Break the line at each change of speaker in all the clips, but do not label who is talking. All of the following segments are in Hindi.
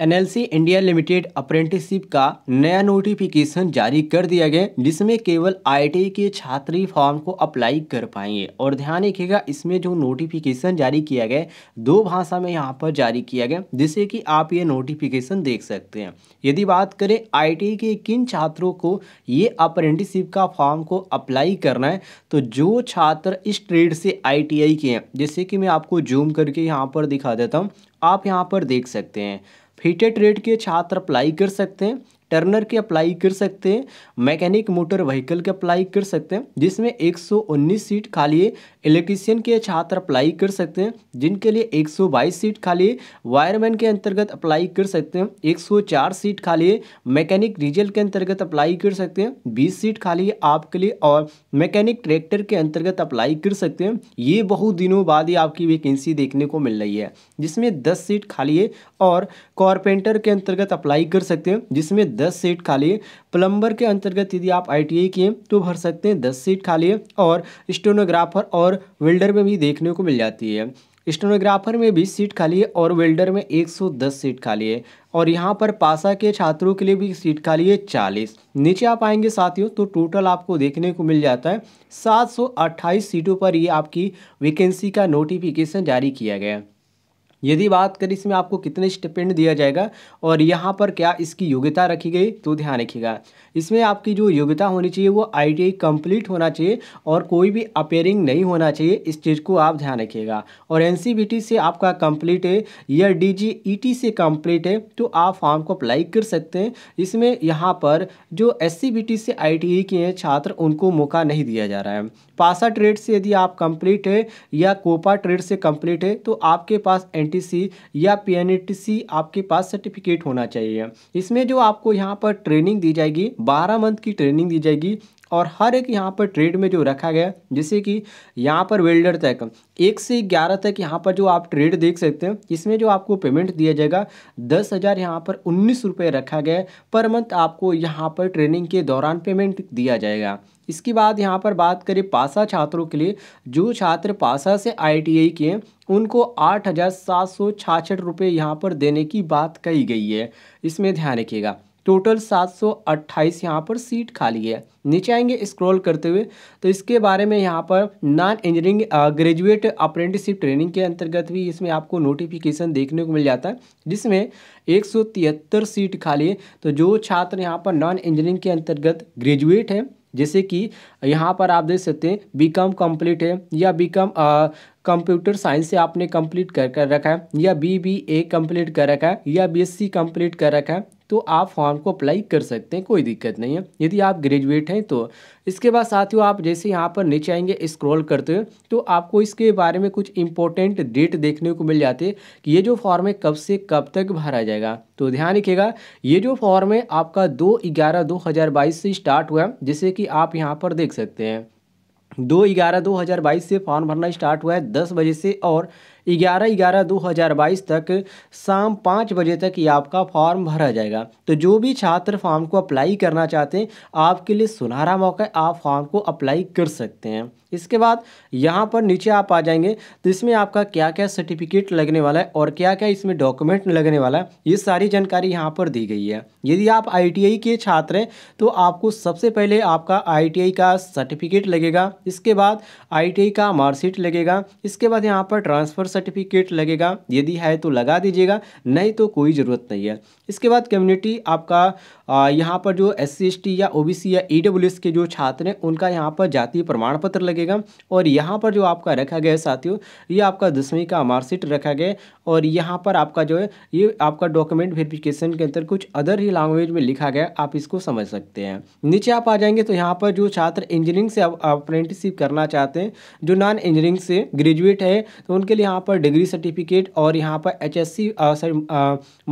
एनएलसी इंडिया लिमिटेड अप्रेंटिसशिप का नया नोटिफिकेशन जारी कर दिया गया जिसमें केवल आई के छात्र ही फॉर्म को अप्लाई कर पाएंगे और ध्यान रखिएगा इसमें जो नोटिफिकेशन जारी किया गया दो भाषा में यहाँ पर जारी किया गया जिससे कि आप ये नोटिफिकेशन देख सकते हैं यदि बात करें आई के किन छात्रों को ये अप्रेंटिसशिप का फॉर्म को अप्लाई करना है तो जो छात्र इस ट्रेड से आई के हैं जैसे कि मैं आपको जूम करके यहाँ पर दिखा देता हूँ आप यहाँ पर देख सकते हैं हीटेड रेट के छात्र अप्लाई कर सकते हैं टर्नर के अप्लाई कर सकते हैं मैकेनिक मोटर व्हीकल के अप्लाई कर सकते हैं जिसमें 119 सीट खाली है इलेक्ट्रीशियन के छात्र अप्लाई कर सकते हैं जिनके लिए 122 सीट खाली है वायरमैन के अंतर्गत अप्लाई कर सकते हैं 104 सीट खाली है मैकेनिक डीजल के अंतर्गत अप्लाई कर सकते हैं बीस सीट खाली है आपके लिए और मैकेनिक ट्रैक्टर के अंतर्गत अप्लाई कर सकते हैं ये बहुत दिनों बाद ही आपकी वैकेंसी देखने को मिल रही है जिसमें दस सीट खाली है और कॉरपेंटर के अंतर्गत अप्लाई कर सकते हैं जिसमें दस सीट खाली है प्लम्बर के अंतर्गत यदि आप आई टी किए तो भर सकते हैं दस सीट खाली है और स्टोनोग्राफर और वेल्डर में भी देखने को मिल जाती है स्टोनोग्राफर में बीस सीट खाली है और वेल्डर में एक सौ दस सीट खाली है और यहाँ पर पासा के छात्रों के लिए भी सीट खाली है चालीस नीचे आप आएंगे साथियों तो टोटल आपको देखने को मिल जाता है सात सौ अट्ठाईस सीटों पर ये आपकी वैकेंसी का नोटिफिकेशन जारी किया गया है यदि बात करें इसमें आपको कितने स्टिपेंड दिया जाएगा और यहाँ पर क्या इसकी योग्यता रखी गई तो ध्यान रखिएगा इसमें आपकी जो योग्यता होनी चाहिए वो आई कंप्लीट होना चाहिए और कोई भी अपेयरिंग नहीं होना चाहिए इस चीज़ को आप ध्यान रखिएगा और एन से आपका कंप्लीट है या डी e से कम्प्लीट है तो आप फॉर्म को अप्लाई कर सकते हैं इसमें यहाँ पर जो एस से आई के हैं छात्र उनको मौका नहीं दिया जा रहा है पासा ट्रेड से यदि आप कंप्लीट है या कोपा ट्रेड से कंप्लीट है तो आपके पास एनटीसी या पीएनटीसी आपके पास सर्टिफिकेट होना चाहिए इसमें जो आपको यहाँ पर ट्रेनिंग दी जाएगी बारह मंथ की ट्रेनिंग दी जाएगी और हर एक यहाँ पर ट्रेड में जो रखा गया जैसे कि यहाँ पर वेल्डर तक एक से ग्यारह तक यहाँ पर जो आप ट्रेड देख सकते हैं इसमें जो आपको पेमेंट दिया जाएगा दस हज़ार यहाँ पर उन्नीस रुपये रखा गया पर मंथ आपको यहाँ पर ट्रेनिंग के दौरान पेमेंट दिया जाएगा इसके बाद यहाँ पर बात करें पासा छात्रों के लिए जो छात्र पासा से आई के हैं उनको आठ हज़ार सात सौ छाछठ रुपये यहाँ पर देने की बात कही गई है इसमें ध्यान रखिएगा टोटल सात सौ अट्ठाईस यहाँ पर सीट खाली है नीचे आएंगे स्क्रॉल करते हुए तो इसके बारे में यहाँ पर non engineering graduate apprenticeship training के अंतर्गत भी इसमें आपको नोटिफिकेशन देखने को मिल जाता है जिसमें एक सौ तिहत्तर सीट खाली है तो जो छात्र यहाँ पर नॉन इंजीनियरिंग के अंतर्गत ग्रेजुएट हैं जैसे कि यहाँ पर आप देख सकते हैं बी कॉम कम्प्लीट है या बी कॉम कंप्यूटर साइंस से आपने कंप्लीट कर कर रखा है या बी बी ए कम्प्लीट कर रखा है या बी एस सी कम्प्लीट कर रखा है तो आप फॉर्म को अप्लाई कर सकते हैं कोई दिक्कत नहीं है यदि आप ग्रेजुएट हैं तो इसके बाद साथियों आप जैसे यहाँ पर नीचे आएंगे स्क्रॉल करते हुए तो आपको इसके बारे में कुछ इंपॉर्टेंट डेट देखने को मिल जाते हैं कि ये जो फॉर्म है कब से कब तक भरा जाएगा तो ध्यान रखिएगा ये जो फॉर्म है आपका दो ग्यारह दो हज़ार बाईस से स्टार्ट हुआ जैसे कि आप यहाँ पर देख सकते हैं दो ग्यारह दो हज़ार बाईस से फॉर्म भरना स्टार्ट हुआ है दस बजे से और ग्यारह ग्यारह दो हज़ार बाईस तक शाम पाँच बजे तक ये आपका फॉर्म भरा जाएगा तो जो भी छात्र फॉर्म को अप्लाई करना चाहते हैं आपके लिए सुनहरा मौका है आप फॉर्म को अप्लाई कर सकते हैं इसके बाद यहाँ पर नीचे आप आ जाएंगे तो इसमें आपका क्या क्या सर्टिफिकेट लगने वाला है और क्या क्या इसमें डॉक्यूमेंट लगने वाला है ये सारी जानकारी यहाँ पर दी गई है यदि आप आई के छात्र हैं तो आपको सबसे पहले आपका आई का सर्टिफिकेट लगेगा इसके बाद आई का मार्कशीट लगेगा इसके बाद यहाँ पर ट्रांसफ़र सर्टिफिकेट लगेगा यदि है तो लगा दीजिएगा नहीं तो कोई ज़रूरत नहीं है इसके बाद कम्युनिटी आपका यहाँ पर जो एस सी या ओ या ई e के जो छात्र हैं उनका यहाँ पर जातीय प्रमाण पत्र लगेगा और यहाँ पर जो आपका रखा गया साथियों ये आपका दसवीं का मार्कशीट रखा गया और यहाँ पर आपका जो है ये आपका डॉक्यूमेंट वेरिफिकेशन के अंदर कुछ अदर ही लैंग्वेज में लिखा गया आप इसको समझ सकते हैं नीचे आप आ जाएंगे तो यहाँ पर जो छात्र इंजीनियरिंग से अप्रेंटिसशिप करना चाहते हैं जो नॉन इंजीनियरिंग से ग्रेजुएट है तो उनके लिए यहाँ पर डिग्री सर्टिफिकेट और यहाँ पर H S C sorry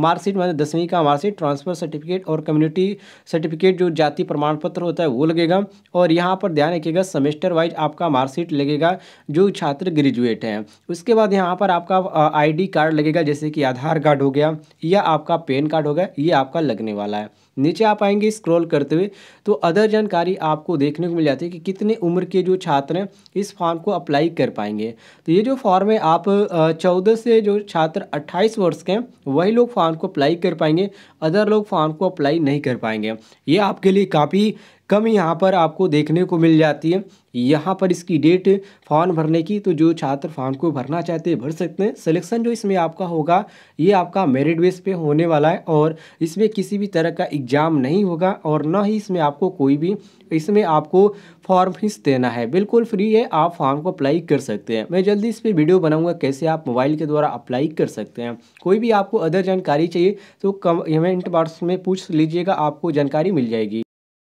marksheet मतलब दसवीं का मार्कशीट ट्रांसफर सर्टिफिकेट और कम्युनिटी सर्टिफिकेट जो जाति प्रमाण पत्र होता है वो लगेगा और यहाँ पर ध्यान रखिएगा सेमेस्टर वाइज आपका मार्कशीट लगेगा जो छात्र ग्रेजुएट हैं उसके बाद यहाँ पर आपका आई कार्ड लगेगा जैसे कि आधार कार्ड हो गया या आपका पेन कार्ड हो गया ये आपका लगने वाला है नीचे आप आएंगे स्क्रॉल करते हुए तो अदर जानकारी आपको देखने को मिल जाती है कि कितने उम्र के जो छात्र हैं इस फॉर्म को अप्लाई कर पाएंगे तो ये जो फॉर्म है आप चौदह से जो छात्र अट्ठाईस वर्ष के हैं वही लोग फॉर्म को अप्लाई कर पाएंगे अदर लोग फॉर्म को अप्लाई नहीं कर पाएंगे ये आपके लिए काफ़ी कम यहाँ पर आपको देखने को मिल जाती है यहाँ पर इसकी डेट फॉर्म भरने की तो जो छात्र फॉर्म को भरना चाहते हैं भर सकते हैं सिलेक्शन जो इसमें आपका होगा ये आपका मेरिट बेस पे होने वाला है और इसमें किसी भी तरह का एग्ज़ाम नहीं होगा और ना ही इसमें आपको कोई भी इसमें आपको फॉर्म फीस देना है बिल्कुल फ्री है आप फॉर्म को अप्लाई कर सकते हैं मैं जल्दी इस पर वीडियो बनाऊँगा कैसे आप मोबाइल के द्वारा अप्लाई कर सकते हैं कोई भी आपको अदर जानकारी चाहिए तो कमेंट बॉक्स में पूछ लीजिएगा आपको जानकारी मिल जाएगी